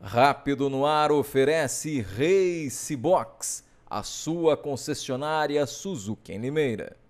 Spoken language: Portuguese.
Rápido no Ar oferece Race Box, a sua concessionária Suzuki em Limeira.